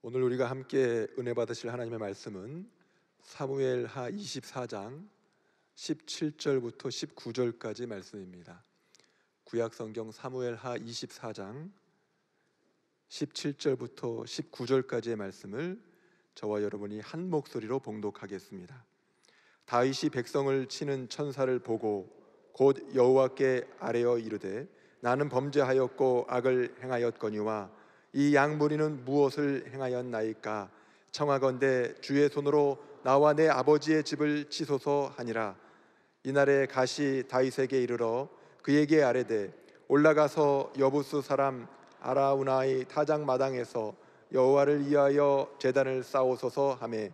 오늘 우리가 함께 은혜 받으실 하나님의 말씀은 사무엘하 24장 17절부터 19절까지 말씀입니다. 구약 성경 사무엘하 24장 17절부터 19절까지의 말씀을 저와 여러분이 한 목소리로 봉독하겠습니다. 다윗이 백성을 치는 천사를 보고 곧 여호와께 아뢰어 이르되 나는 범죄하였고 악을 행하였거니와 이 양무리는 무엇을 행하였나이까 청하건대 주의 손으로 나와 내 아버지의 집을 치소서 하니라 이날에 가시 다윗에게 이르러 그에게 아뢰되 올라가서 여부수 사람 아라우나의 타작 마당에서 여호와를 위하여 제단을 쌓으소서 하매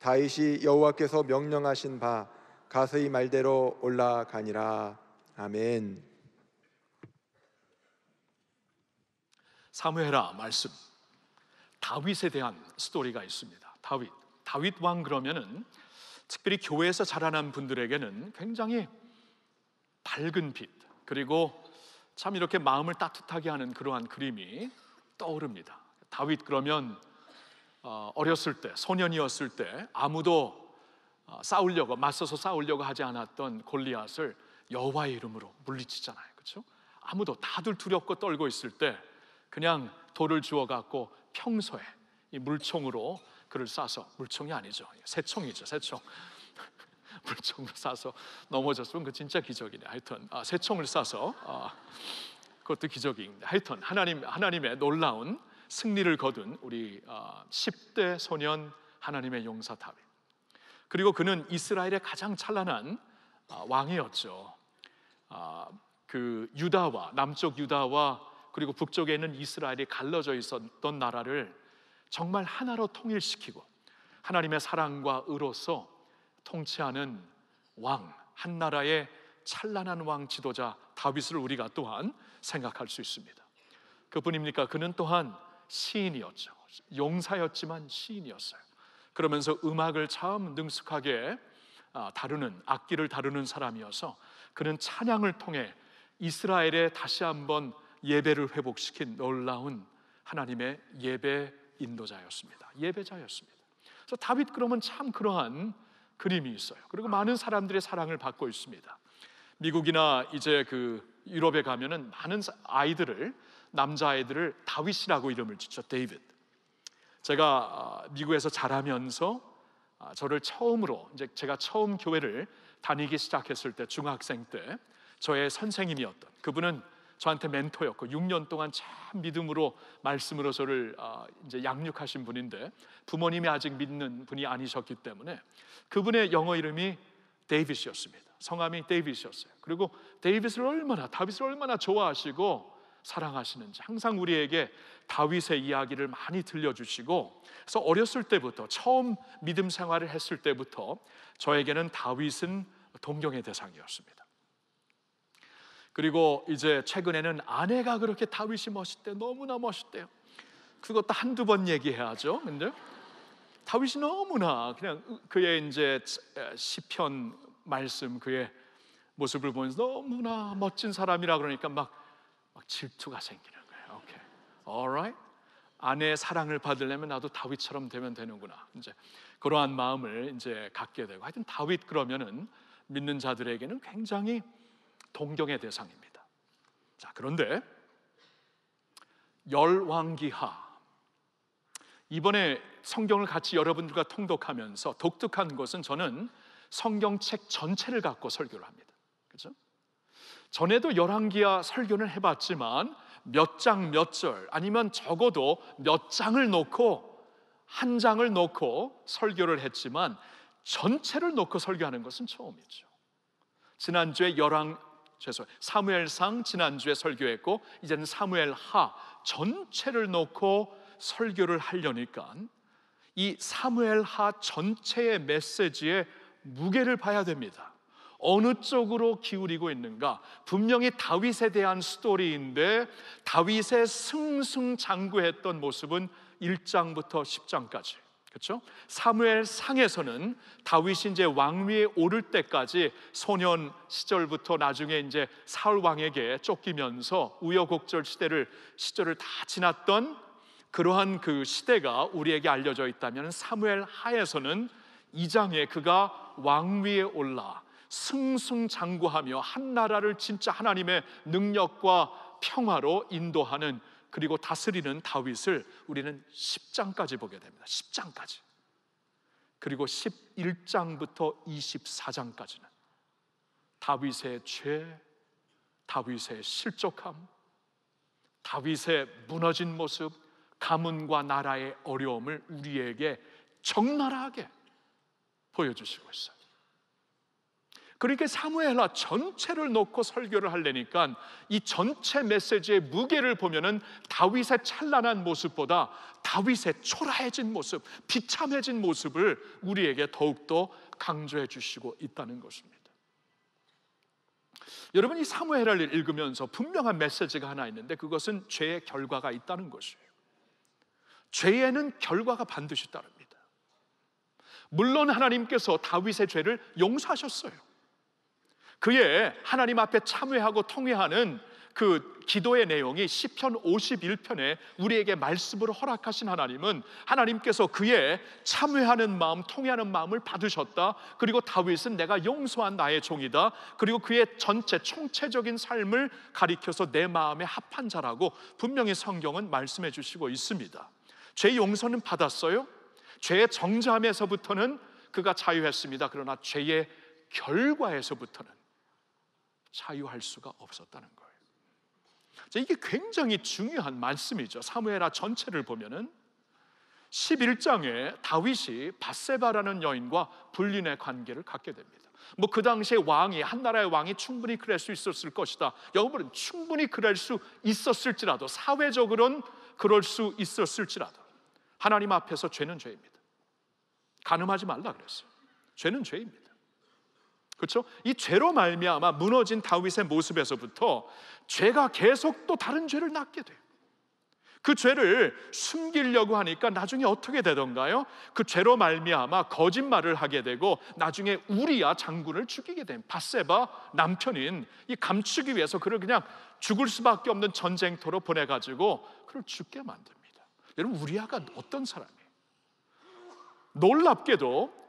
다윗이 여호와께서 명령하신 바 가서의 말대로 올라가니라 아멘. 사무엘아 말씀 다윗에 대한 스토리가 있습니다. 다윗 다윗 왕 그러면은 특별히 교회에서 자라난 분들에게는 굉장히 밝은 빛 그리고 참 이렇게 마음을 따뜻하게 하는 그러한 그림이 떠오릅니다. 다윗 그러면 어, 어렸을 때 소년이었을 때 아무도 어, 싸우려고 맞서서 싸우려고 하지 않았던 골리앗을 여호와의 이름으로 물리치잖아요, 그렇죠? 아무도 다들 두렵고 떨고 있을 때 그냥 돌을 주워 갖고 평소에 이 물총으로 그를 싸서 물총이 아니죠. 새총이죠. 새총. 물총을 싸서 넘어졌으면 그 진짜 기적이네. 하여튼 아, 새총을 싸서 아, 그것도 기적입니 하여튼 하나님 하나님의 놀라운 승리를 거둔 우리 아, 10대 소년 하나님의 용사 다윗. 그리고 그는 이스라엘의 가장 찬란한 아, 왕이었죠. 아, 그 유다와 남쪽 유다와 그리고 북쪽에 있는 이스라엘이 갈라져 있었던 나라를 정말 하나로 통일시키고 하나님의 사랑과 의로서 통치하는 왕, 한 나라의 찬란한 왕 지도자 다윗을 우리가 또한 생각할 수 있습니다. 그뿐입니까? 그는 또한 시인이었죠. 용사였지만 시인이었어요. 그러면서 음악을 참 능숙하게 아, 다루는 악기를 다루는 사람이어서 그는 찬양을 통해 이스라엘에 다시 한번 예배를 회복시킨 놀라운 하나님의 예배 인도자였습니다. 예배자였습니다. 그래서 다윗 그러면 참 그러한 그림이 있어요. 그리고 많은 사람들의 사랑을 받고 있습니다. 미국이나 이제 그 유럽에 가면은 많은 아이들을 남자 아이들을 다윗이라고 이름을 짓죠. 데이빗. 제가 아, 미국에서 자라면서 아, 저를 처음으로 이제 제가 처음 교회를 다니기 시작했을 때 중학생 때 저의 선생님이었던 그분은 저한테 멘토였고 6년 동안 참 믿음으로 말씀으로 저를 어, 이제 양육하신 분인데 부모님이 아직 믿는 분이 아니셨기 때문에 그분의 영어 이름이 데이빗이었습니다. 성함이 데이빗이었어요. 그리고 데이빗을 얼마나 다윗을 얼마나 좋아하시고 사랑하시는지 항상 우리에게 다윗의 이야기를 많이 들려주시고 그래서 어렸을 때부터 처음 믿음 생활을 했을 때부터 저에게는 다윗은 동경의 대상이었습니다. 그리고 이제 최근에는 아내가 그렇게 다윗이 멋있대 너무나 멋있대요. 그것도 한두 번 얘기해야죠. 근데 다윗이 너무나 그냥 그의 이제 시편 말씀 그의 모습을 보면서 너무나 멋진 사람이라 그러니까 막, 막 질투가 생기는 거예요. 오케이. Alright. 아내의 사랑을 받으려면 나도 다윗처럼 되면 되는구나. 이제 그러한 마음을 이제 갖게 되고 하여튼 다윗 그러면은 믿는 자들에게는 굉장히 동경의 대상입니다. 자, 그런데 열왕기하 이번에 성경을 같이 여러분들과 통독하면서 독특한 것은 저는 성경책 전체를 갖고 설교를 합니다. 그죠? 전에도 열왕기하 설교는 해봤지만 몇 장 몇 절 아니면 적어도 몇 장을 놓고 한 장을 놓고 설교를 했지만 전체를 놓고 설교하는 것은 처음이죠. 지난주에 열왕 죄송 사무엘상 지난주에 설교했고 이제는 사무엘하 전체를 놓고 설교를 하려니까 이 사무엘하 전체의 메시지에 무게를 봐야 됩니다. 어느 쪽으로 기울이고 있는가? 분명히 다윗에 대한 스토리인데 다윗의 승승장구했던 모습은 1장부터 10장까지 그렇죠? 사무엘 상에서는 다윗이 이제 왕위에 오를 때까지 소년 시절부터 나중에 이제 사울 왕에게 쫓기면서 우여곡절 시대를 시절을 다 지났던 그러한 그 시대가 우리에게 알려져 있다면 사무엘 하에서는 2장에 그가 왕위에 올라 승승장구하며 한 나라를 진짜 하나님의 능력과 평화로 인도하는 그리고 다스리는 다윗을 우리는 10장까지 보게 됩니다. 10장까지. 그리고 11장부터 24장까지는 다윗의 죄, 다윗의 실족함, 다윗의 무너진 모습, 가문과 나라의 어려움을 우리에게 적나라하게 보여주시고 있어요. 그러니까 사무엘하 전체를 놓고 설교를 하려니까 이 전체 메시지의 무게를 보면은 다윗의 찬란한 모습보다 다윗의 초라해진 모습, 비참해진 모습을 우리에게 더욱더 강조해 주시고 있다는 것입니다. 여러분 이 사무엘을 읽으면서 분명한 메시지가 하나 있는데 그것은 죄의 결과가 있다는 것이에요. 죄에는 결과가 반드시 따릅니다. 물론 하나님께서 다윗의 죄를 용서하셨어요. 그의 하나님 앞에 참회하고 통회하는 그 기도의 내용이 1 0편 51편에 우리에게 말씀으로 허락하신 하나님은 하나님께서 그의 참회하는 마음, 통회하는 마음을 받으셨다. 그리고 다윗은 내가 용서한 나의 종이다. 그리고 그의 전체 총체적인 삶을 가리켜서 내 마음에 합한 자라고 분명히 성경은 말씀해 주시고 있습니다. 죄 용서는 받았어요. 죄의 정자함에서부터는 그가 자유했습니다. 그러나 죄의 결과에서부터는 자유할 수가 없었다는 거예요. 이게 굉장히 중요한 말씀이죠. 사무엘하 전체를 보면은 11장에 다윗이 바세바라는 여인과 불륜의 관계를 갖게 됩니다. 뭐 그 당시에 왕이 한 나라의 왕이 충분히 그럴 수 있었을 것이다. 여러분은 충분히 그럴 수 있었을지라도 사회적으로는 그럴 수 있었을지라도 하나님 앞에서 죄는 죄입니다. 가늠하지 말라 그랬어요. 죄는 죄입니다. 그렇죠? 이 죄로 말미암아 무너진 다윗의 모습에서부터 죄가 계속 또 다른 죄를 낳게 돼요. 그 죄를 숨기려고 하니까 나중에 어떻게 되던가요? 그 죄로 말미암아 거짓말을 하게 되고 나중에 우리야 장군을 죽이게 된 바세바 남편인 이 감추기 위해서 그를 그냥 죽을 수밖에 없는 전쟁터로 보내 가지고 그를 죽게 만듭니다. 여러분 우리야가 어떤 사람이에요? 놀랍게도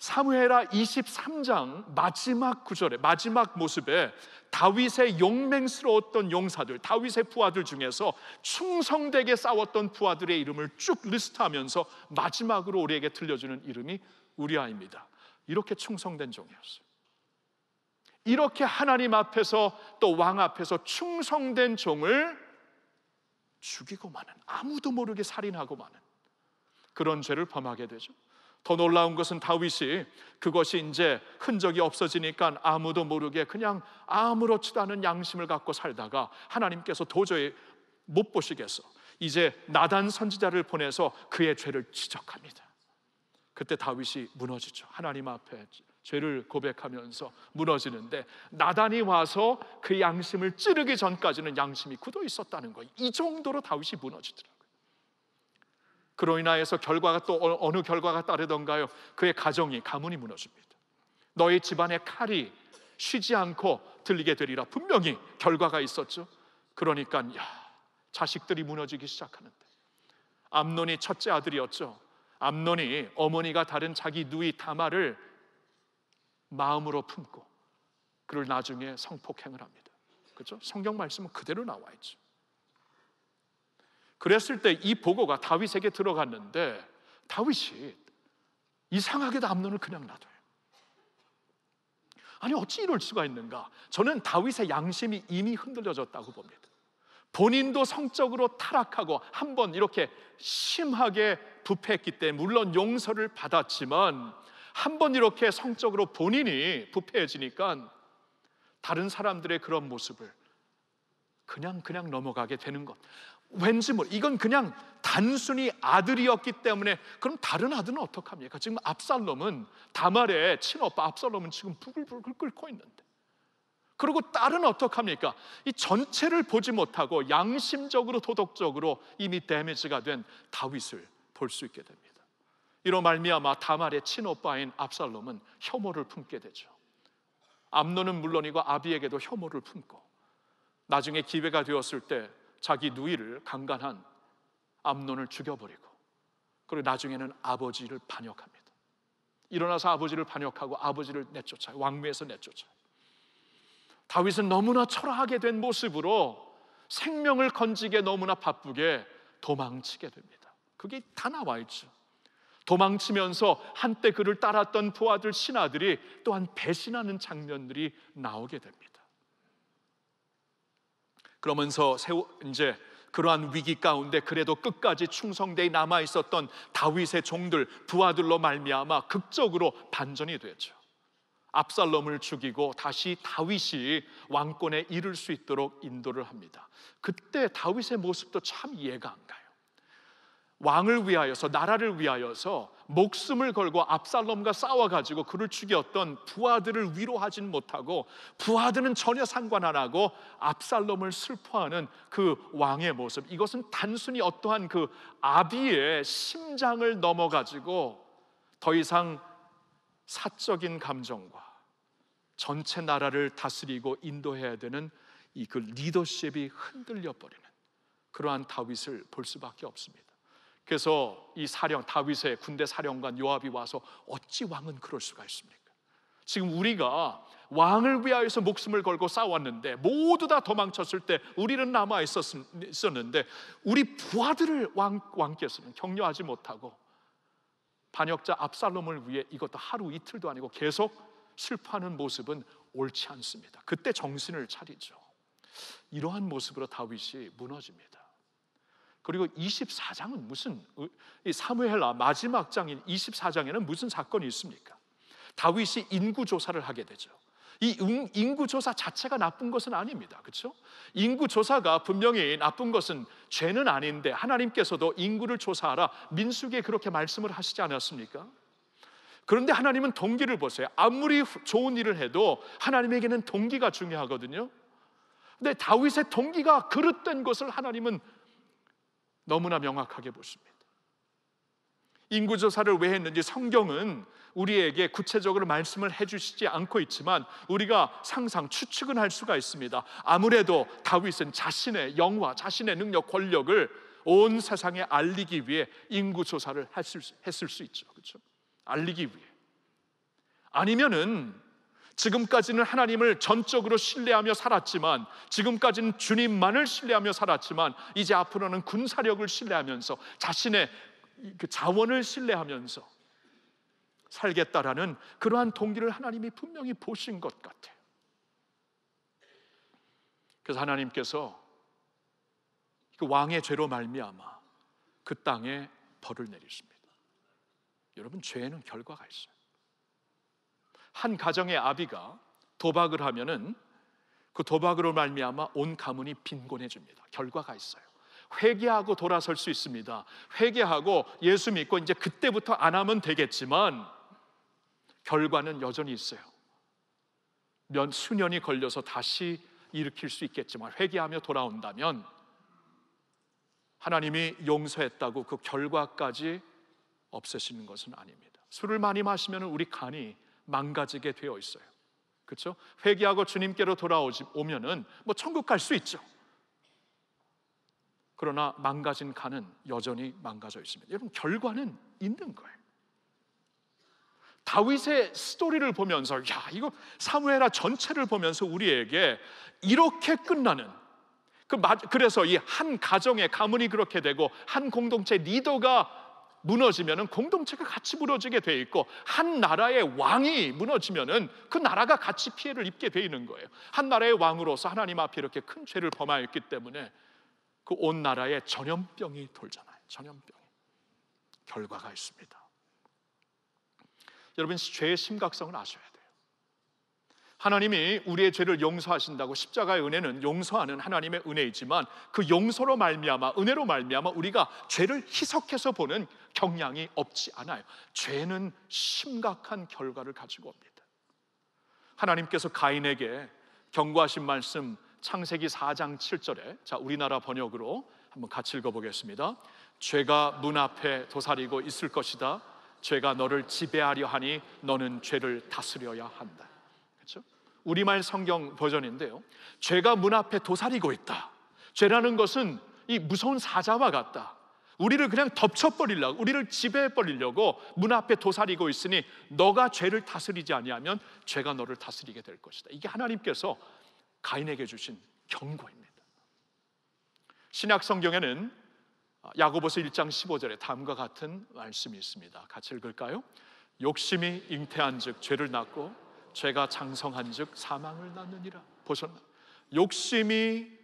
사무엘하 23장 마지막 구절에 마지막 모습에 다윗의 용맹스러웠던 용사들, 다윗의 부하들 중에서 충성되게 싸웠던 부하들의 이름을 쭉 리스트하면서 마지막으로 우리에게 들려주는 이름이 우리아입니다. 이렇게 충성된 종이었어요. 이렇게 하나님 앞에서 또 왕 앞에서 충성된 종을 죽이고 마는 아무도 모르게 살인하고 마는 그런 죄를 범하게 되죠. 더 놀라운 것은 다윗이 그것이 이제 흔적이 없어지니까 아무도 모르게 그냥 아무렇지도 않은 양심을 갖고 살다가 하나님께서 도저히 못 보시겠어. 이제 나단 선지자를 보내서 그의 죄를 지적합니다. 그때 다윗이 무너지죠. 하나님 앞에 죄를 고백하면서 무너지는데 나단이 와서 그 양심을 찌르기 전까지는 양심이 굳어 있었다는 거예요. 이 정도로 다윗이 무너지더라고요. 그로 인하여서 결과가 또 어, 어느 결과가 따르던가요? 그의 가정이 가문이 무너집니다. 너의 집안의 칼이 쉬지 않고 들리게 되리라 분명히 결과가 있었죠. 그러니까 야 자식들이 무너지기 시작하는데 암논이 첫째 아들이었죠. 암논이 어머니가 다른 자기 누이 다마를 마음으로 품고 그를 나중에 성폭행을 합니다. 그렇죠? 성경 말씀은 그대로 나와 있죠. 그랬을 때 이 보고가 다윗에게 들어갔는데 다윗이 이상하게도 암론을 그냥 놔둬요. 아니 어찌 이럴 수가 있는가? 저는 다윗의 양심이 이미 흔들려졌다고 봅니다. 본인도 성적으로 타락하고 한 번 이렇게 심하게 부패했기 때문에 물론 용서를 받았지만 한 번 이렇게 성적으로 본인이 부패해지니까 다른 사람들의 그런 모습을 그냥 그냥 넘어가게 되는 것. 왠지 뭐 이건 그냥 단순히 아들이었기 때문에 그럼 다른 아들은 어떡합니까? 지금 압살롬은 다말의 친오빠 압살롬은 지금 부글부글 끓고 있는데. 그리고 딸은 어떡합니까? 이 전체를 보지 못하고 양심적으로 도덕적으로 이미 데미지가 된 다윗을 볼 수 있게 됩니다. 이로 말미암아 다말의 친오빠인 압살롬은 혐오를 품게 되죠. 암론은 물론이고 아비에게도 혐오를 품고 나중에 기회가 되었을 때 자기 누이를 강간한 암론을 죽여버리고 그리고 나중에는 아버지를 반역합니다. 일어나서 아버지를 반역하고 아버지를 내쫓아요. 왕위에서 내쫓아요. 다윗은 너무나 철학하게 된 모습으로 생명을 건지게 너무나 바쁘게 도망치게 됩니다. 그게 다 나와 있죠. 도망치면서 한때 그를 따랐던 부하들 신하들이 또한 배신하는 장면들이 나오게 됩니다. 그러면서 세워, 이제 그러한 위기 가운데 그래도 끝까지 충성되이 남아 있었던 다윗의 종들 부하들로 말미암아 극적으로 반전이 되죠. 었 압살롬을 죽이고 다시 다윗이 왕권에 이를 수 있도록 인도를 합니다. 그때 다윗의 모습도 참 이해가 안 가요. 왕을 위하여서 나라를 위하여서 목숨을 걸고 압살롬과 싸워 가지고 그를 죽였던 부하들을 위로하진 못하고 부하들은 전혀 상관 안 하고 압살롬을 슬퍼하는 그 왕의 모습 이것은 단순히 어떠한 그 아비의 심장을 넘어 가지고 더 이상 사적인 감정과 전체 나라를 다스리고 인도해야 되는 이 그 리더십이 흔들려 버리는 그러한 다윗을 볼 수밖에 없습니다. 그래서 이 사령 다윗의 군대 사령관 요압이 와서 어찌 왕은 그럴 수가 있습니까? 지금 우리가 왕을 위하여서 목숨을 걸고 싸웠는데 모두 다 도망쳤을 때 우리는 남아 있었는데 우리 부하들을 왕, 왕께서는 격려하지 못하고 반역자 압살롬을 위해 이것도 하루 이틀도 아니고 계속 슬퍼하는 모습은 옳지 않습니다. 그때 정신을 차리죠. 이러한 모습으로 다윗이 무너집니다. 그리고 24장은 무슨 사무엘라 마지막 장인 24장에는 무슨 사건이 있습니까? 다윗이 인구 조사를 하게 되죠. 이 인구 조사 자체가 나쁜 것은 아닙니다. 그렇죠? 인구 조사가 분명히 나쁜 것은 죄는 아닌데 하나님께서도 인구를 조사하라 민수기에 그렇게 말씀을 하시지 않았습니까? 그런데 하나님은 동기를 보세요. 아무리 좋은 일을 해도 하나님에게는 동기가 중요하거든요. 근데 다윗의 동기가 그릇된 것을 하나님은 너무나 명확하게 보십니다. 인구조사를 왜 했는지 성경은 우리에게 구체적으로 말씀을 해주시지 않고 있지만 우리가 상상 추측은 할 수가 있습니다. 아무래도 다윗은 자신의 영화, 자신의 능력, 권력을 온 세상에 알리기 위해 인구조사를 했을, 했을 수 있죠. 그렇죠? 알리기 위해. 아니면은 지금까지는 하나님을 전적으로 신뢰하며 살았지만 지금까지는 주님만을 신뢰하며 살았지만 이제 앞으로는 군사력을 신뢰하면서 자신의 그 자원을 신뢰하면서 살겠다라는 그러한 동기를 하나님이 분명히 보신 것 같아요. 그래서 하나님께서 그 왕의 죄로 말미암아 그 땅에 벌을 내리십니다. 여러분 죄에는 결과가 있어요. 한 가정의 아비가 도박을 하면은 그 도박으로 말미암아 온 가문이 빈곤해집니다. 결과가 있어요. 회개하고 돌아설 수 있습니다. 회개하고 예수 믿고 이제 그때부터 안 하면 되겠지만 결과는 여전히 있어요. 몇 수년이 걸려서 다시 일으킬 수 있겠지만 회개하며 돌아온다면 하나님이 용서했다고 그 결과까지 없애시는 것은 아닙니다. 술을 많이 마시면 우리 간이 망가지게 되어 있어요. 그렇죠? 회개하고 주님께로 돌아오면은 뭐 천국 갈 수 있죠. 그러나 망가진 칸은 여전히 망가져 있습니다. 여러분 결과는 있는 거예요. 다윗의 스토리를 보면서 야 이거 사무엘하 전체를 보면서 우리에게 이렇게 끝나는 그 그래서 이 한 가정의 가문이 그렇게 되고 한 공동체 리더가 무너지면 공동체가 같이 무너지게 돼 있고 한 나라의 왕이 무너지면그 나라가 같이 피해를 입게 돼 있는 거예요. 한 나라의 왕으로서 하나님 앞에 이렇게 큰 죄를 범하였기 때문에 그 온 나라에 전염병이 돌잖아요. 전염병이 결과가 있습니다. 여러분 죄의 심각성을 아셔야 돼요. 하나님이 우리의 죄를 용서하신다고 십자가의 은혜는 용서하는 하나님의 은혜이지만 그 용서로 말미암아 은혜로 말미암아 우리가 죄를 희석해서 보는 경향이 없지 않아요. 죄는 심각한 결과를 가지고 옵니다. 하나님께서 가인에게 경고하신 말씀 창세기 4장 7절에 자 우리나라 번역으로 한번 같이 읽어보겠습니다. 죄가 문 앞에 도사리고 있을 것이다. 죄가 너를 지배하려 하니 너는 죄를 다스려야 한다. 그렇죠? 우리말 성경 버전인데요. 죄가 문 앞에 도사리고 있다. 죄라는 것은 이 무서운 사자와 같다. 우리를 그냥 덮쳐버리려고, 우리를 지배해버리려고 문 앞에 도사리고 있으니 너가 죄를 다스리지 아니하면 죄가 너를 다스리게 될 것이다. 이게 하나님께서 가인에게 주신 경고입니다. 신약 성경에는 야고보서 1장 15절에 다음과 같은 말씀이 있습니다. 같이 읽을까요? 욕심이 잉태한즉 죄를 낳고 죄가 장성한즉 사망을 낳느니라. 보셨나? 욕심이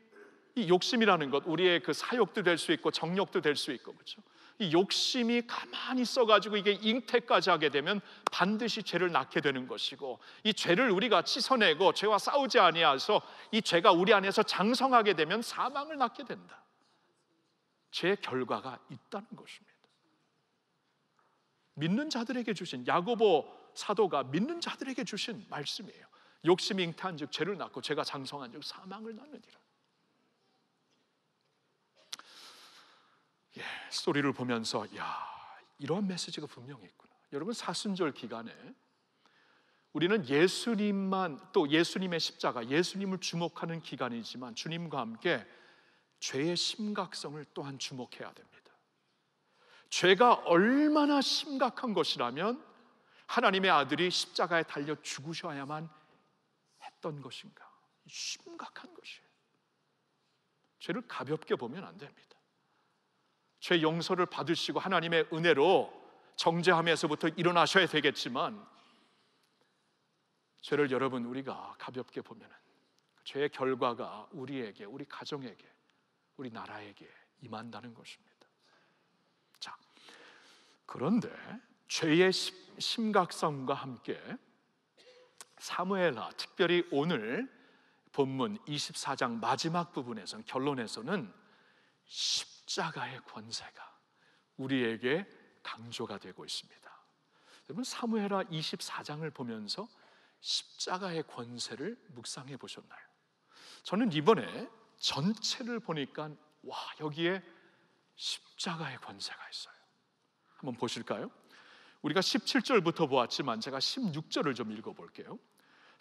이 욕심이라는 것 우리의 그 사욕도 될 수 있고 정욕도 될 수 있고 그렇죠? 이 욕심이 가만히 있가지고 이게 잉태까지 하게 되면 반드시 죄를 낳게 되는 것이고 이 죄를 우리가 씻어내고 죄와 싸우지 아니하서이 죄가 우리 안에서 장성하게 되면 사망을 낳게 된다. 죄 결과가 있다는 것입니다. 믿는 자들에게 주신 야고보 사도가 믿는 자들에게 주신 말씀이에요. 욕심이 잉태한 즉 죄를 낳고 죄가 장성한 즉 사망을 낳느니라. 예, 스토리를 보면서 야 이러한 메시지가 분명히 있구나. 여러분 사순절 기간에 우리는 예수님만 또 예수님의 십자가 예수님을 주목하는 기간이지만 주님과 함께 죄의 심각성을 또한 주목해야 됩니다. 죄가 얼마나 심각한 것이라면 하나님의 아들이 십자가에 달려 죽으셔야만 했던 것인가? 심각한 것이에요. 죄를 가볍게 보면 안 됩니다. 죄 용서를 받으시고 하나님의 은혜로 정죄함에서부터 일어나셔야 되겠지만 죄를 여러분 우리가 가볍게 보면은 그 죄의 결과가 우리에게, 우리 가정에게, 우리 나라에게 임한다는 것입니다. 자, 그런데 죄의 심각성과 함께 사무엘하 특별히 오늘 본문 24장 마지막 부분에서는 결론에서는 십자가의 권세가 우리에게 강조가 되고 있습니다. 여러분 사무엘하 24장을 보면서 십자가의 권세를 묵상해 보셨나요? 저는 이번에 전체를 보니까 와 여기에 십자가의 권세가 있어요. 한번 보실까요? 우리가 17절부터 보았지만 제가 16절을 좀 읽어볼게요.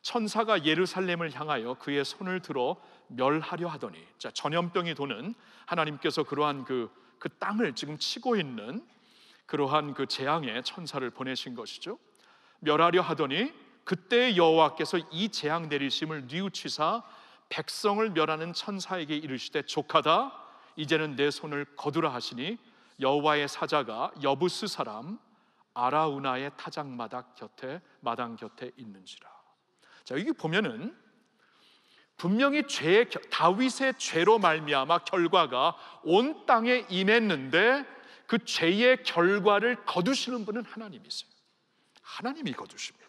천사가 예루살렘을 향하여 그의 손을 들어 멸하려 하더니 자 전염병이 도는 하나님께서 그러한 그, 그 땅을 지금 치고 있는 그러한 그 재앙에 천사를 보내신 것이죠 멸하려 하더니 그때 여호와께서 이 재앙 내리심을 뉘우치사 백성을 멸하는 천사에게 이르시되 족하다 이제는 내 손을 거두라 하시니 여호와의 사자가 여부스 사람 아라우나의 타작마당 곁에 마당 곁에 있는지라. 자, 여기 보면은 분명히 죄 다윗의 죄로 말미암아 결과가 온 땅에 임했는데 그 죄의 결과를 거두시는 분은 하나님이세요. 하나님이 거두십니다.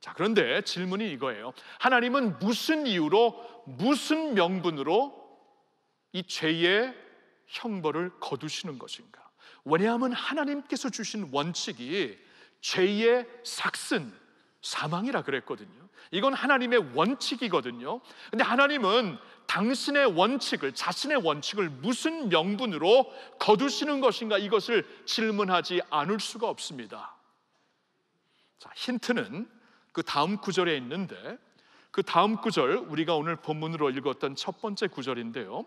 자, 그런데 질문이 이거예요. 하나님은 무슨 이유로 무슨 명분으로 이 죄의 형벌을 거두시는 것인가? 왜냐하면 하나님께서 주신 원칙이 죄의 삭슨, 사망이라 그랬거든요. 이건 하나님의 원칙이거든요. 근데 하나님은 당신의 원칙을, 자신의 원칙을 무슨 명분으로 거두시는 것인가 이것을 질문하지 않을 수가 없습니다. 자, 힌트는 그 다음 구절에 있는데 그 다음 구절 우리가 오늘 본문으로 읽었던 첫 번째 구절인데요.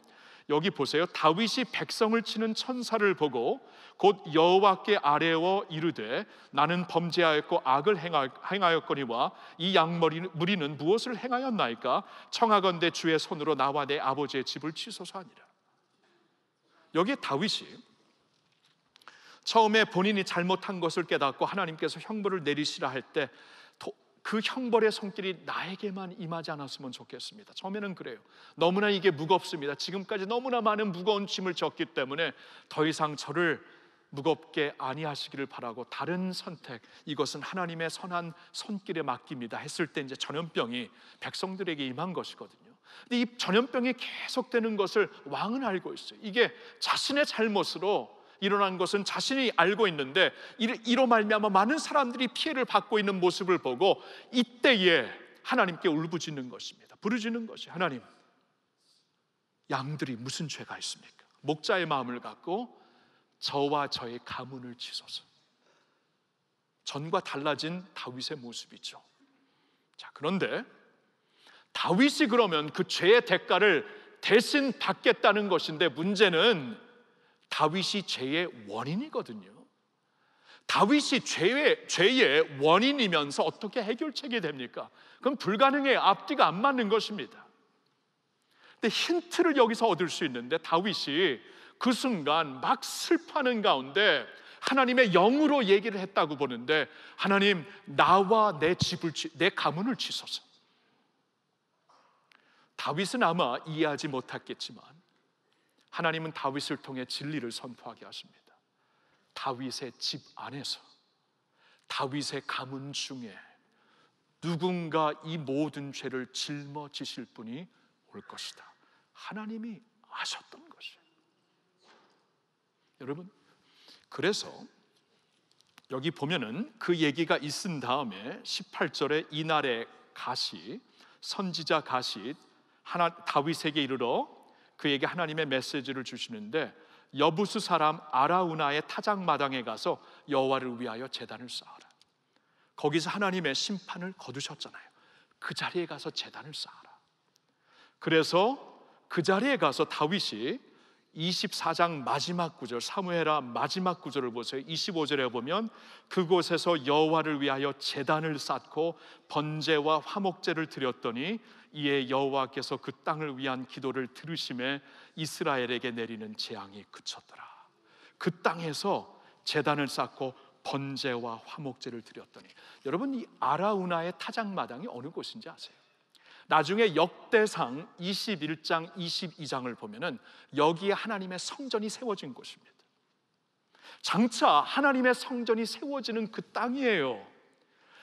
여기 보세요. 다윗이 백성을 치는 천사를 보고 곧 여호와께 아뢰어 이르되 나는 범죄하였고 악을 행하였거니와 이 양머리 무리는 무엇을 행하였나이까 청하건대 주의 손으로 나와 내 아버지의 집을 치소서하니라. 여기 다윗이 처음에 본인이 잘못한 것을 깨닫고 하나님께서 형벌을 내리시라 할때 그 형벌의 손길이 나에게만 임하지 않았으면 좋겠습니다. 처음에는 그래요. 너무나 이게 무겁습니다. 지금까지 너무나 많은 무거운 짐을 졌기 때문에 더 이상 저를 무겁게 아니하시기를 바라고 다른 선택 이것은 하나님의 선한 손길에 맡깁니다 했을 때 이제 전염병이 백성들에게 임한 것이거든요. 근데 이 전염병이 계속되는 것을 왕은 알고 있어요. 이게 자신의 잘못으로 일어난 것은 자신이 알고 있는데 이로 말미암아 많은 사람들이 피해를 받고 있는 모습을 보고 이때에 하나님께 울부짖는 것입니다. 부르짖는 것이 하나님 양들이 무슨 죄가 있습니까? 목자의 마음을 갖고 저와 저의 가문을 치소서. 전과 달라진 다윗의 모습이죠. 자, 그런데 다윗이 그러면 그 죄의 대가를 대신 받겠다는 것인데 문제는 다윗이 죄의 원인이거든요. 다윗이 죄의, 죄의 원인이면서 어떻게 해결책이 됩니까? 그럼 불가능해 앞뒤가 안 맞는 것입니다. 근데 힌트를 여기서 얻을 수 있는데 다윗이 그 순간 막 슬퍼하는 가운데 하나님의 영으로 얘기를 했다고 보는데 하나님 나와 내 집을 내 가문을 치소서. 다윗은 아마 이해하지 못했겠지만 하나님은 다윗을 통해 진리를 선포하게 하십니다. 다윗의 집 안에서, 다윗의 가문 중에 누군가 이 모든 죄를 짊어지실 분이 올 것이다. 하나님이 아셨던 것이에요. 여러분, 그래서 여기 보면은 그 얘기가 있은 다음에 18절에 이날의 가시, 선지자 가시, 하나, 다윗에게 이르러 그에게 하나님의 메시지를 주시는데 여부스 사람 아라우나의 타작 마당에 가서 여호와를 위하여 제단을 쌓아라. 거기서 하나님의 심판을 거두셨잖아요. 그 자리에 가서 제단을 쌓아라. 그래서 그 자리에 가서 다윗이 24장 마지막 구절 사무엘하 마지막 구절을 보세요. 25절에 보면 그곳에서 여호와를 위하여 제단을 쌓고 번제와 화목제를 드렸더니 이에 여호와께서 그 땅을 위한 기도를 들으심에 이스라엘에게 내리는 재앙이 그쳤더라. 그 땅에서 제단을 쌓고 번제와 화목제를 드렸더니 여러분 이 아라우나의 타작 마당이 어느 곳인지 아세요? 나중에 역대상 21장 22장을 보면은 여기에 하나님의 성전이 세워진 곳입니다. 장차 하나님의 성전이 세워지는 그 땅이에요.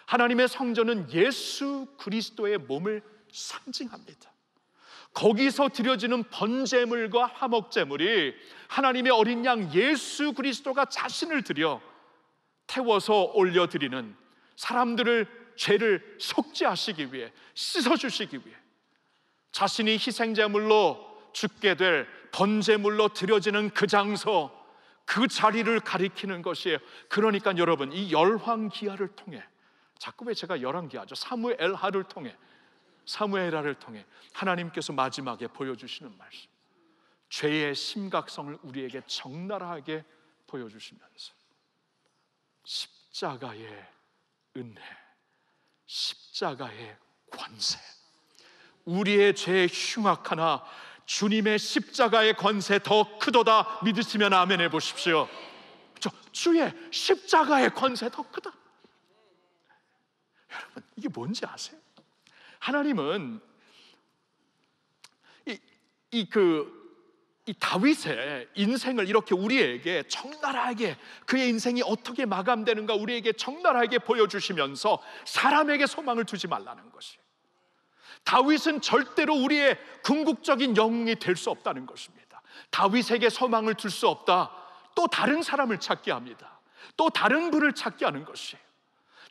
하나님의 성전은 예수 그리스도의 몸을 상징합니다. 거기서 드려지는 번제물과 화목제물이 하나님의 어린 양 예수 그리스도가 자신을 드려 태워서 올려드리는 사람들을 죄를 속죄하시기 위해 씻어주시기 위해 자신이 희생제물로 죽게 될 번제물로 드려지는 그 장소 그 자리를 가리키는 것이에요 그러니까 여러분 이 열왕기하를 통해 자꾸 왜 제가 열왕기하죠 사무엘하를 통해 사무엘하를 통해 하나님께서 마지막에 보여주시는 말씀 죄의 심각성을 우리에게 적나라하게 보여주시면서 십자가의 은혜 십자가의 권세. 우리의 죄 흉악하나 주님의 십자가의 권세 더 크도다 믿으시면 아멘 해보십시오. 저 주의 십자가의 권세 더 크다. 여러분, 이게 뭔지 아세요? 하나님은 이, 이그 이 다윗의 인생을 이렇게 우리에게 적나라하게 그의 인생이 어떻게 마감되는가 우리에게 적나라하게 보여주시면서 사람에게 소망을 두지 말라는 것이 다윗은 절대로 우리의 궁극적인 영웅이 될 수 없다는 것입니다. 다윗에게 소망을 둘 수 없다. 또 다른 사람을 찾게 합니다. 또 다른 분을 찾게 하는 것이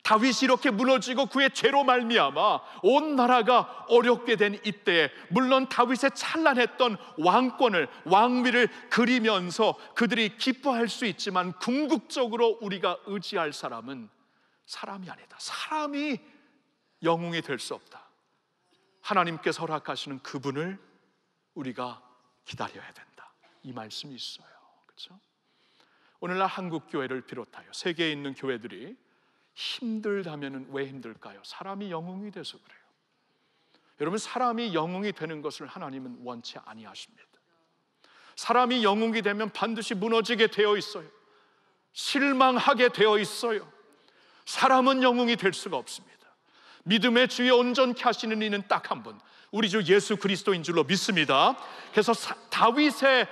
다윗이 이렇게 무너지고 그의 죄로 말미암아 온 나라가 어렵게 된 이때에 물론 다윗의 찬란했던 왕권을 왕위를 그리면서 그들이 기뻐할 수 있지만 궁극적으로 우리가 의지할 사람은 사람이 아니다. 사람이 영웅이 될 수 없다. 하나님께서 허락하시는 그분을 우리가 기다려야 된다. 이 말씀이 있어요. 그렇죠? 오늘날 한국 교회를 비롯하여 세계에 있는 교회들이 힘들다면 왜 힘들까요? 사람이 영웅이 돼서 그래요. 여러분 사람이 영웅이 되는 것을 하나님은 원치 아니하십니다. 사람이 영웅이 되면 반드시 무너지게 되어 있어요. 실망하게 되어 있어요. 사람은 영웅이 될 수가 없습니다. 믿음의 주에 온전케 하시는 이는 딱 한 분, 우리 주 예수 그리스도인 줄로 믿습니다. 그래서 사, 다윗의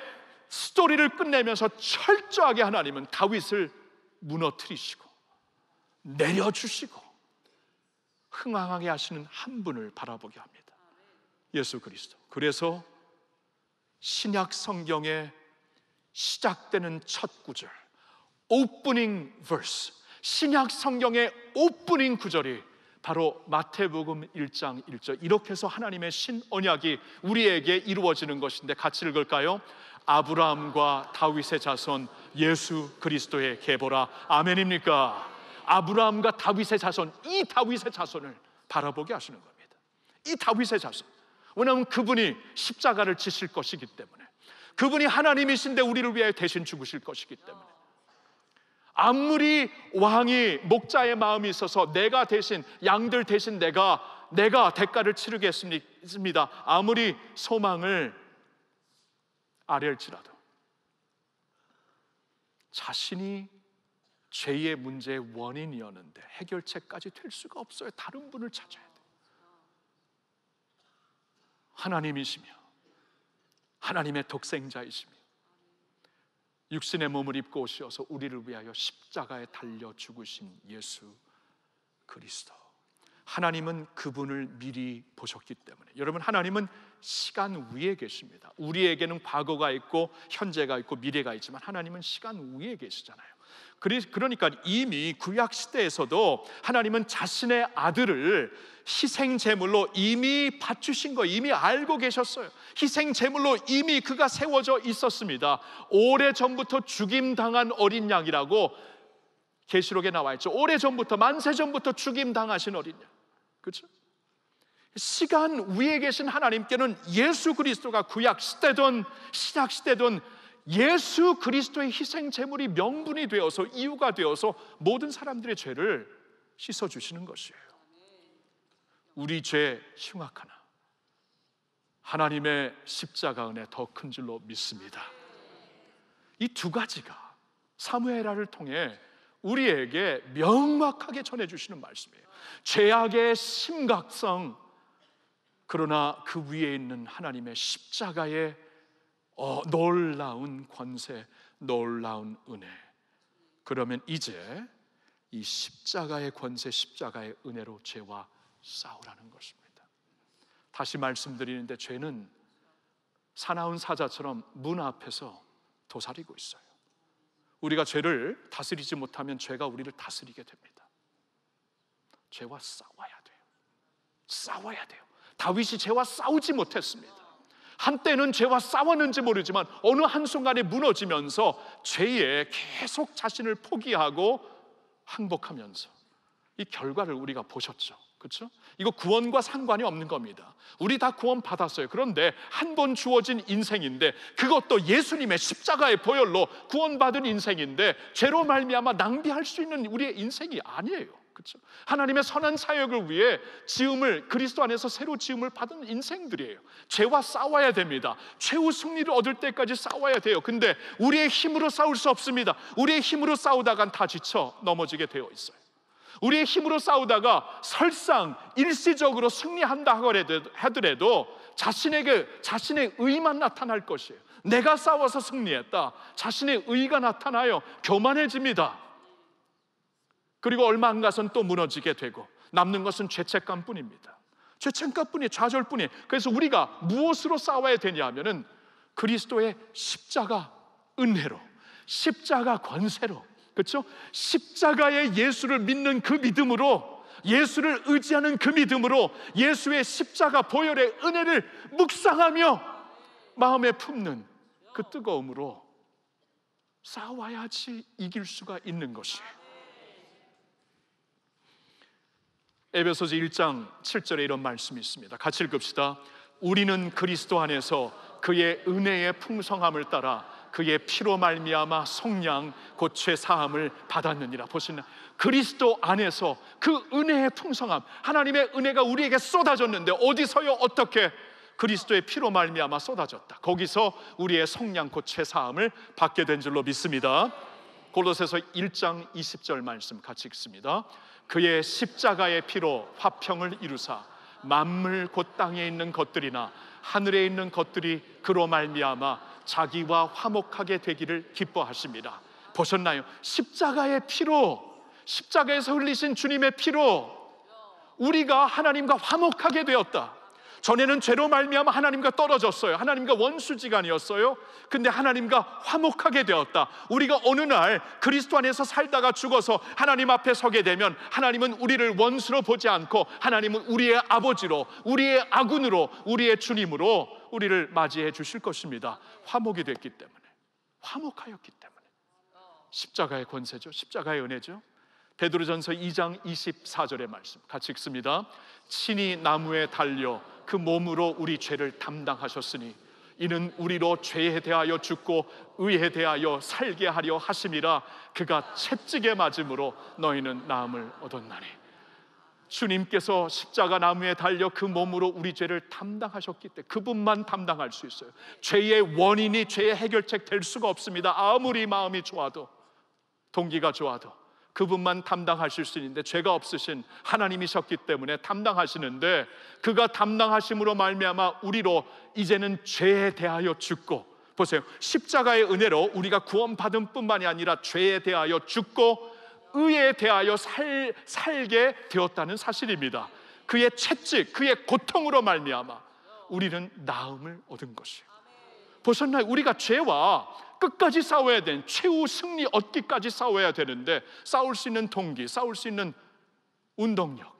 스토리를 끝내면서 철저하게 하나님은 다윗을 무너뜨리시고 내려주시고 흥황하게 하시는 한 분을 바라보게 합니다. 예수 그리스도. 그래서 신약 성경의 시작되는 첫 구절, 오프닝 verse, 신약 성경의 오프닝 구절이 바로 마태복음 1장 1절. 이렇게 해서 하나님의 신언약이 우리에게 이루어지는 것인데 같이 읽을까요? 아브라함과 다윗의 자손 예수 그리스도의 계보라. 아멘입니까? 아브라함과 다윗의 자손, 이 다윗의 자손을 바라보게 하시는 겁니다. 이 다윗의 자손. 왜냐하면 그분이 십자가를 지실 것이기 때문에. 그분이 하나님이신데 우리를 위하 대신 죽으실 것이기 때문에. 아무리 왕이 목자의 마음이 있어서 내가 대신 양들 대신 내가 내가 대가를 치르겠습니다. 아무리 소망을 아랠지라도 자신이 죄의 문제의 원인이었는데 해결책까지 될 수가 없어요. 다른 분을 찾아야 하나님이시며 하나님의 독생자이시며 육신의 몸을 입고 오셔서 우리를 위하여 십자가에 달려 죽으신 예수 그리스도. 하나님은 그분을 미리 보셨기 때문에 여러분 하나님은 시간 위에 계십니다. 우리에게는 과거가 있고 현재가 있고 미래가 있지만 하나님은 시간 위에 계시잖아요. 그러니까 이미 구약 시대에서도 하나님은 자신의 아들을 희생 제물로 이미 바치신 거 이미 알고 계셨어요. 희생 제물로 이미 그가 세워져 있었습니다. 오래 전부터 죽임 당한 어린 양이라고 계시록에 나와 있죠. 오래 전부터 만세 전부터 죽임 당하신 어린 양. 그렇죠? 시간 위에 계신 하나님께는 예수 그리스도가 구약 시대든 신약 시대든 예수 그리스도의 희생 제물이 명분이 되어서 이유가 되어서 모든 사람들의 죄를 씻어 주시는 것이에요. 우리 죄 흉악하나 하나님의 십자가 은혜 더 큰 줄로 믿습니다. 이 두 가지가 사무엘라를 통해 우리에게 명확하게 전해주시는 말씀이에요. 죄악의 심각성, 그러나 그 위에 있는 하나님의 십자가의 어, 놀라운 권세, 놀라운 은혜. 그러면 이제 이 십자가의 권세, 십자가의 은혜로 죄와 싸우라는 것입니다. 다시 말씀드리는데 죄는 사나운 사자처럼 문 앞에서 도사리고 있어요. 우리가 죄를 다스리지 못하면 죄가 우리를 다스리게 됩니다. 죄와 싸워야 돼요. 싸워야 돼요. 다윗이 죄와 싸우지 못했습니다. 한때는 죄와 싸웠는지 모르지만 어느 한순간에 무너지면서 죄에 계속 자신을 포기하고 항복하면서 이 결과를 우리가 보셨죠. 그렇죠? 이거 구원과 상관이 없는 겁니다. 우리 다 구원 받았어요. 그런데 한 번 주어진 인생인데 그것도 예수님의 십자가의 보혈로 구원받은 인생인데 죄로 말미암아 낭비할 수 있는 우리의 인생이 아니에요. 그렇죠? 하나님의 선한 사역을 위해 지음을 그리스도 안에서 새로 지음을 받은 인생들이에요. 죄와 싸워야 됩니다. 최후 승리를 얻을 때까지 싸워야 돼요. 근데 우리의 힘으로 싸울 수 없습니다. 우리의 힘으로 싸우다간 다 지쳐 넘어지게 되어 있어요. 우리의 힘으로 싸우다가 설상 일시적으로 승리한다 하더라도 자신에게 자신의 의만 나타날 것이에요. 내가 싸워서 승리했다. 자신의 의가 나타나요. 교만해집니다. 그리고 얼마 안 가선 또 무너지게 되고 남는 것은 죄책감뿐입니다. 죄책감뿐이 좌절뿐이. 그래서 우리가 무엇으로 싸워야 되냐 하면은 그리스도의 십자가 은혜로 십자가 권세로 그렇죠? 십자가의 예수를 믿는 그 믿음으로 예수를 의지하는 그 믿음으로 예수의 십자가 보혈의 은혜를 묵상하며 마음에 품는 그 뜨거움으로 싸워야지 이길 수가 있는 것이 에베소지 1장 7절에 이런 말씀이 있습니다. 같이 읽읍시다. 우리는 그리스도 안에서 그의 은혜의 풍성함을 따라 그의 피로 말미암아 속량 고체 사함을 받았느니라 보시나 그리스도 안에서 그 은혜의 풍성함 하나님의 은혜가 우리에게 쏟아졌는데 어디서요 어떻게 그리스도의 피로 말미암아 쏟아졌다 거기서 우리의 속량 고체 사함을 받게 된 줄로 믿습니다 골로새서 1장 20절 말씀 같이 읽습니다 그의 십자가의 피로 화평을 이루사 만물 곧 땅에 있는 것들이나 하늘에 있는 것들이 그로 말미암아 자기와 화목하게 되기를 기뻐하십니다. 보셨나요? 십자가의 피로, 십자가에서 흘리신 주님의 피로 우리가 하나님과 화목하게 되었다. 전에는 죄로 말미암아 하나님과 떨어졌어요. 하나님과 원수지간이었어요. 근데 하나님과 화목하게 되었다. 우리가 어느 날 그리스도 안에서 살다가 죽어서 하나님 앞에 서게 되면 하나님은 우리를 원수로 보지 않고 하나님은 우리의 아버지로, 우리의 아군으로, 우리의 주님으로 우리를 맞이해 주실 것입니다. 화목이 됐기 때문에. 화목하였기 때문에. 십자가의 권세죠. 십자가의 은혜죠. 베드로전서 2장 24절의 말씀 같이 읽습니다. 친히 나무에 달려 그 몸으로 우리 죄를 담당하셨으니 이는 우리로 죄에 대하여 죽고 의에 대하여 살게 하려 하심이라 그가 채찍에 맞음으로 너희는 나음을 얻었나니 주님께서 십자가 나무에 달려 그 몸으로 우리 죄를 담당하셨기 때문에 그분만 담당할 수 있어요. 죄의 원인이 죄의 해결책 될 수가 없습니다. 아무리 마음이 좋아도 동기가 좋아도 그분만 담당하실 수 있는데 죄가 없으신 하나님이셨기 때문에 담당하시는데 그가 담당하심으로 말미암아 우리로 이제는 죄에 대하여 죽고 보세요. 십자가의 은혜로 우리가 구원받은 뿐만이 아니라 죄에 대하여 죽고 의에 대하여 살, 살게 되었다는 사실입니다. 그의 채찍, 그의 고통으로 말미암아 우리는 나음을 얻은 것이에요. 보셨나요? 우리가 죄와 끝까지 싸워야 된 최후 승리 얻기까지 싸워야 되는데 싸울 수 있는 동기, 싸울 수 있는 운동력,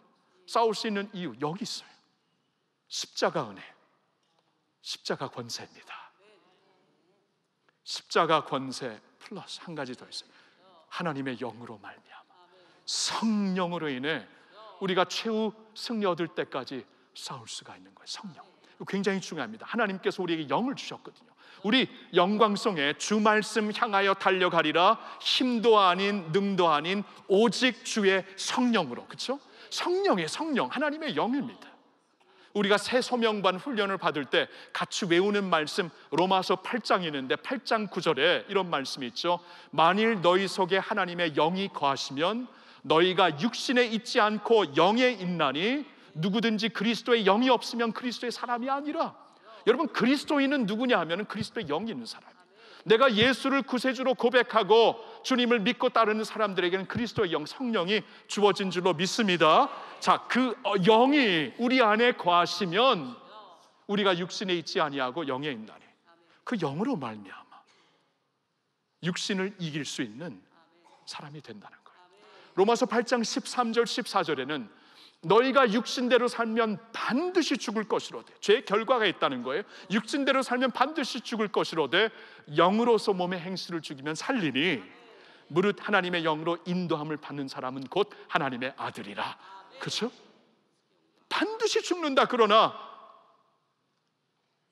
싸울 수 있는 이유 여기 있어요. 십자가 은혜, 십자가 권세입니다. 십자가 권세 플러스 한 가지 더 있어요. 하나님의 영으로 말미암아 성령으로 인해 우리가 최후 승리 얻을 때까지 싸울 수가 있는 거예요. 성령. 굉장히 중요합니다. 하나님께서 우리에게 영을 주셨거든요. 우리 영광성에 주 말씀 향하여 달려가리라 힘도 아닌 능도 아닌 오직 주의 성령으로. 그렇죠? 성령의 성령 하나님의 영입니다. 우리가 새 소명반 훈련을 받을 때 같이 외우는 말씀 로마서 8장이 있는데 8장 9절에 이런 말씀이 있죠. 만일 너희 속에 하나님의 영이 거하시면 너희가 육신에 있지 않고 영에 있나니 누구든지 그리스도의 영이 없으면 그리스도의 사람이 아니라 여러분 그리스도인은 누구냐 하면 그리스도의 영이 있는 사람. 내가 예수를 구세주로 고백하고 주님을 믿고 따르는 사람들에게는 그리스도의 영 성령이 주어진 줄로 믿습니다. 자, 그 어, 영이 우리 안에 거하시면 우리가 육신에 있지 아니하고 영에 있나니. 그 영으로 말미암아 육신을 이길 수 있는 사람이 된다는 거예요. 로마서 8장 13절 14절에는 너희가 육신대로 살면 반드시 죽을 것이로되 죄 결과가 있다는 거예요. 육신대로 살면 반드시 죽을 것이로되 영으로서 몸의 행실을 죽이면 살리니 무릇 하나님의 영으로 인도함을 받는 사람은 곧 하나님의 아들이라. 그렇죠? 반드시 죽는다. 그러나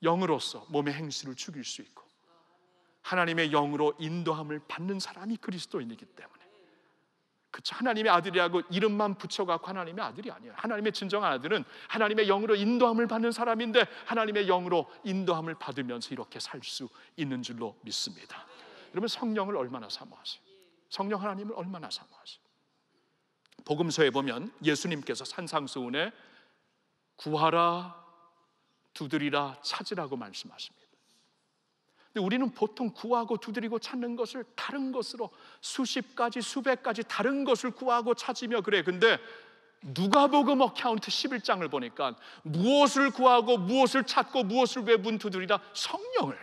영으로서 몸의 행실을 죽일 수 있고 하나님의 영으로 인도함을 받는 사람이 그리스도인이기 때문에 그렇죠. 하나님의 아들이라고 이름만 붙여갖고 하나님의 아들이 아니에요. 하나님의 진정한 아들은 하나님의 영으로 인도함을 받는 사람인데 하나님의 영으로 인도함을 받으면서 이렇게 살 수 있는 줄로 믿습니다. 여러분 성령을 얼마나 사모하세요? 성령 하나님을 얼마나 사모하십니까? 복음서에 보면 예수님께서 산상수훈에 구하라, 두드리라, 찾으라고 말씀하십니다. 근데 우리는 보통 구하고 두드리고 찾는 것을 다른 것으로 수십 가지, 수백 가지 다른 것을 구하고 찾으며 그래. 근데 누가복음 어카운트 11장을 보니까 무엇을 구하고 무엇을 찾고 무엇을 외분 두드리다 성령을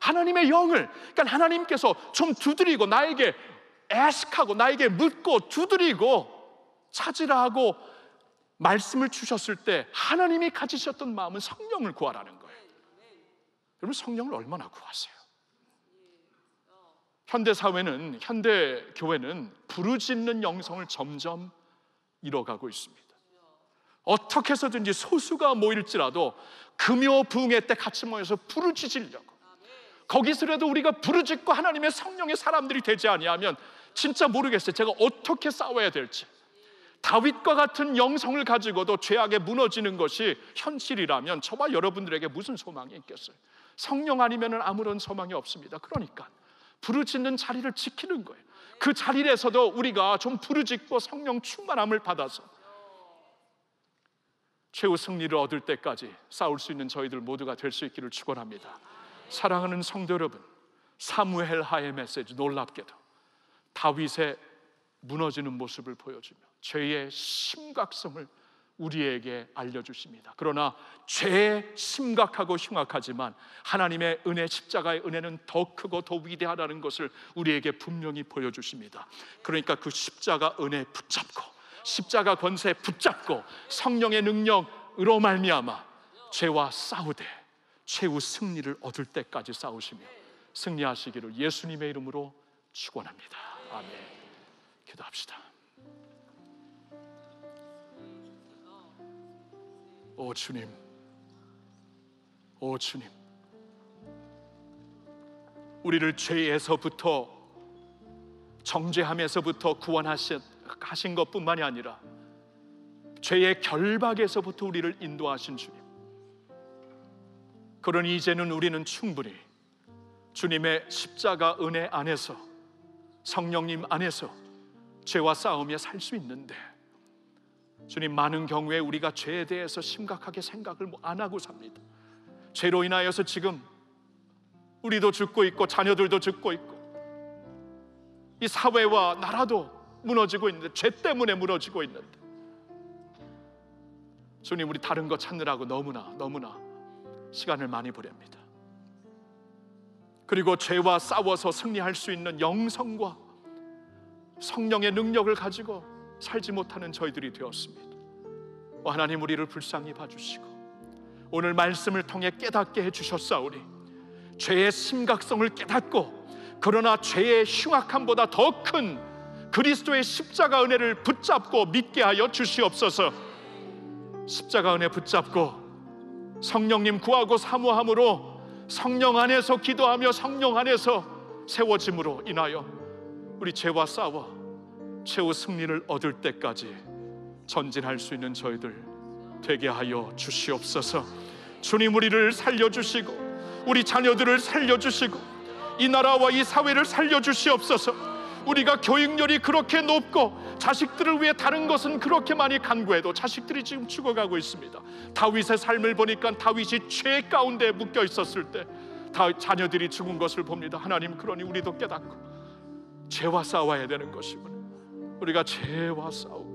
하나님의 영을 그러니까 하나님께서 좀 두드리고 나에게 애식하고 나에게 묻고 두드리고 찾으라 하고 말씀을 주셨을 때 하나님이 가지셨던 마음은 성령을 구하라는 거예요. 여러분 성령을 얼마나 구하세요? 현대 사회는 현대 교회는 부르짖는 영성을 점점 잃어가고 있습니다. 어떻게 해서든지 소수가 모일지라도 금요 부흥회 때 같이 모여서 부르짖으려고 거기서라도 우리가 부르짖고 하나님의 성령의 사람들이 되지 아니하면 진짜 모르겠어요. 제가 어떻게 싸워야 될지. 다윗과 같은 영성을 가지고도 죄악에 무너지는 것이 현실이라면 저와 여러분들에게 무슨 소망이 있겠어요? 성령 아니면 아무런 소망이 없습니다. 그러니까 부르짖는 자리를 지키는 거예요. 그 자리에서도 우리가 좀 부르짖고 성령 충만함을 받아서 최후 승리를 얻을 때까지 싸울 수 있는 저희들 모두가 될 수 있기를 축원합니다. 사랑하는 성도 여러분, 사무엘 하의 메시지 놀랍게도 다윗의 무너지는 모습을 보여주며 죄의 심각성을 우리에게 알려주십니다. 그러나 죄의 심각하고 흉악하지만 하나님의 은혜 십자가의 은혜는 더 크고 더 위대하다는 것을 우리에게 분명히 보여주십니다. 그러니까 그 십자가 은혜 붙잡고 십자가 권세 붙잡고 성령의 능력으로 말미암아 죄와 싸우되 최후 승리를 얻을 때까지 싸우시며 승리하시기를 예수님의 이름으로 축원합니다. 아멘. 기도합시다. 오 주님, 오 주님, 우리를 죄에서부터 정죄함에서부터 구원하신 것뿐만이 아니라 죄의 결박에서부터 우리를 인도하신 주님. 그러니 이제는 우리는 충분히 주님의 십자가 은혜 안에서 성령님 안에서 죄와 싸움에 살 수 있는데 주님 많은 경우에 우리가 죄에 대해서 심각하게 생각을 뭐 안 하고 삽니다. 죄로 인하여서 지금 우리도 죽고 있고 자녀들도 죽고 있고 이 사회와 나라도 무너지고 있는데 죄 때문에 무너지고 있는데 주님 우리 다른 거 찾느라고 너무나 너무나 시간을 많이 보냅니다. 그리고 죄와 싸워서 승리할 수 있는 영성과 성령의 능력을 가지고 살지 못하는 저희들이 되었습니다. 어, 하나님 우리를 불쌍히 봐주시고 오늘 말씀을 통해 깨닫게 해주셨사오니 죄의 심각성을 깨닫고 그러나 죄의 흉악함보다 더 큰 그리스도의 십자가 은혜를 붙잡고 믿게 하여 주시옵소서 십자가 은혜 붙잡고 성령님 구하고 사모함으로 성령 안에서 기도하며 성령 안에서 세워짐으로 인하여 우리 죄와 싸워 최후 승리를 얻을 때까지 전진할 수 있는 저희들 되게 하여 주시옵소서. 주님 우리를 살려주시고 우리 자녀들을 살려주시고 이 나라와 이 사회를 살려주시옵소서. 우리가 교육열이 그렇게 높고 자식들을 위해 다른 것은 그렇게 많이 간구해도 자식들이 지금 죽어가고 있습니다. 다윗의 삶을 보니까 다윗이 죄 가운데 묶여 있었을 때 다, 자녀들이 죽은 것을 봅니다. 하나님 그러니 우리도 깨닫고 죄와 싸워야 되는 것이군. 우리가 죄와 싸우고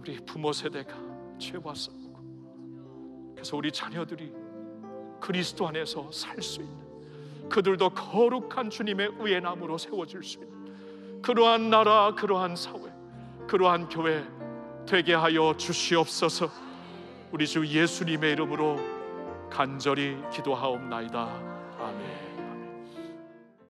우리 부모 세대가 죄와 싸우고 그래서 우리 자녀들이 그리스도 안에서 살 수 있는 그들도 거룩한 주님의 의연나으로 세워질 수 있는 그러한 나라, 그러한 사회, 그러한 교회 되게 하여 주시옵소서. 우리 주 예수님의 이름으로 간절히 기도하옵나이다.